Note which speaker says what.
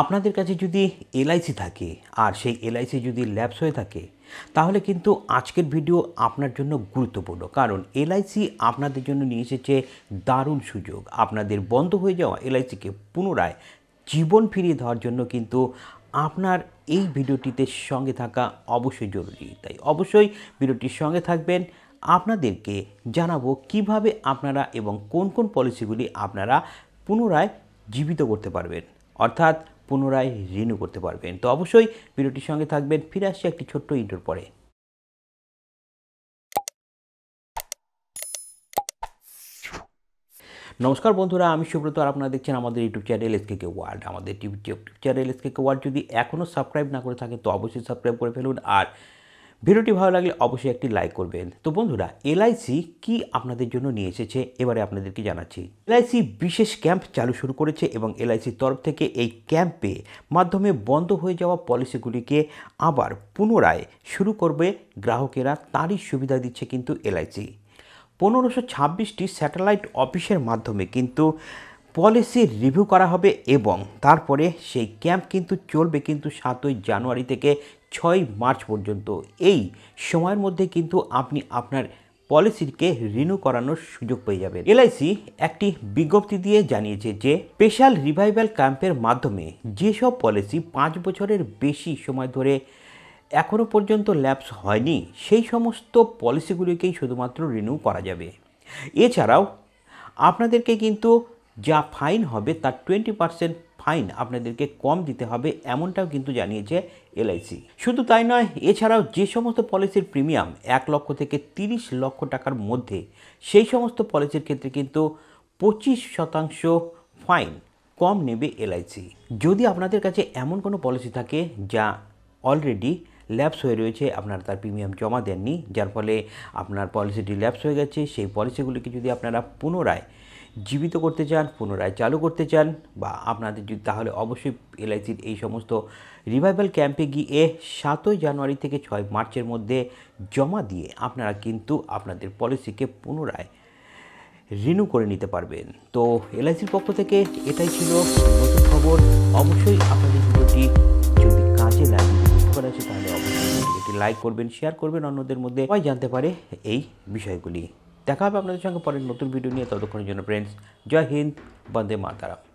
Speaker 1: আপনাদের কাছে যদি এলআইসি থাকে আর সেই এলআইসি যদি ল্যাপস হয়ে থাকে তাহলে কিন্তু আজকের ভিডিও আপনার জন্য গুরুত্বপূর্ণ কারণ এলআইসি আপনাদের জন্য নিয়ে এসেছে দারুণ সুযোগ আপনাদের বন্ধ হয়ে যাওয়া এলআইসিকে পুনরায় জীবন ফিরিয়ে দেওয়ার জন্য কিন্তু আপনার এই ভিডিওটিতে সঙ্গে থাকা অবশ্যই জরুরি তাই অবশ্যই ভিডিওটির সঙ্গে থাকবেন আপনাদেরকে জানাবো কিভাবে আপনারা এবং কোন কোন পলিসিগুলি আপনারা পুনরায় জীবিত করতে পারবেন অর্থাৎ পুনরায় রিনিউ করতে পারবেন তো অবশ্যই ভিডিওটির সঙ্গে থাকবেন ফিরে আসছে একটি ছোট্ট ইন্টোর পরে নমস্কার বন্ধুরা আমি সুব্রত আর আপনারা দেখছেন আমাদের YouTube channel SK K world আমাদের YouTube channel SK K world যদি এখনও সাবস্ক্রাইব না করে থাকে তো অবশ্যই সাবস্ক্রাইব করে ফেলুন আর ভিডিওটি ভালো লাগলে অবশ্যই একটি লাইক করবেন তো বন্ধুরা এলআইসি কি আপনাদের জন্য নিয়ে এসেছে এবারে আপনাদেরকে জানাচ্ছি এলআইসি বিশেষ ক্যাম্প চালু শুরু করেছে এবং এলআইসির তরফ থেকে এই ক্যাম্পে মাধ্যমে বন্ধ হয়ে যাওয়া পলিসিগুলিকে আবার পুনরায় শুরু করবে গ্রাহকেরা তারই সুবিধা দিচ্ছে কিন্তু এলআইসি পনেরোশো ছাব্বিশটি স্যাটেলাইট অফিসের মাধ্যমে কিন্তু পলিসি রিভিউ করা হবে এবং তারপরে সেই ক্যাম্প কিন্তু চলবে কিন্তু সাতই জানুয়ারি থেকে ছয় মার্চ পর্যন্ত এই সময়ের মধ্যে কিন্তু আপনি আপনার পলিসিকে রিনিউ করানোর সুযোগ পেয়ে যাবেন এলআইসি একটি বিজ্ঞপ্তি দিয়ে জানিয়েছে যে স্পেশাল রিভাইভাল ক্যাম্পের মাধ্যমে যেসব পলিসি পাঁচ বছরের বেশি সময় ধরে এখনও পর্যন্ত ল্যাপস হয়নি সেই সমস্ত পলিসিগুলিকেই শুধুমাত্র রিনিউ করা যাবে এছাড়াও আপনাদেরকে কিন্তু যা ফাইন হবে তার টোয়েন্টি পার্সেন্ট ফাইন আপনাদেরকে কম দিতে হবে এমনটাও কিন্তু জানিয়েছে এলআইসি শুধু তাই নয় এছাড়াও যে সমস্ত পলিসির প্রিমিয়াম এক লক্ষ থেকে তিরিশ লক্ষ টাকার মধ্যে সেই সমস্ত পলিসির ক্ষেত্রে কিন্তু পঁচিশ শতাংশ ফাইন কম নেবে এলআইসি যদি আপনাদের কাছে এমন কোনো পলিসি থাকে যা অলরেডি ল্যাপস হয়ে রয়েছে আপনারা তার প্রিমিয়াম জমা দেননি যার ফলে আপনার পলিসিটি ল্যাপস হয়ে গেছে সেই পলিসিগুলিকে যদি আপনারা পুনরায় জীবিত করতে চান পুনরায় চালু করতে চান বা আপনাদের যদি তাহলে অবশ্যই এলআইসির এই সমস্ত রিভাইভাল ক্যাম্পে গিয়ে সাতই জানুয়ারি থেকে ছয় মার্চের মধ্যে জমা দিয়ে আপনারা কিন্তু আপনাদের পলিসিকে পুনরায় রিনিউ করে নিতে পারবেন তো এলআইসির পক্ষ থেকে এটাই ছিল নতুন খবর অবশ্যই আপনাদের ভিডিওটি যদি কাজে লাগে তাহলে অবশ্যই এটি লাইক করবেন শেয়ার করবেন অন্যদের মধ্যে সবাই জানতে পারে এই বিষয়গুলি দেখা হবে আপনাদের সঙ্গে পরের নতুন ভিডিও নিয়ে ততক্ষণের জন্য ফ্রেন্ডস জয় হিন্দ বন্দে মাতারাম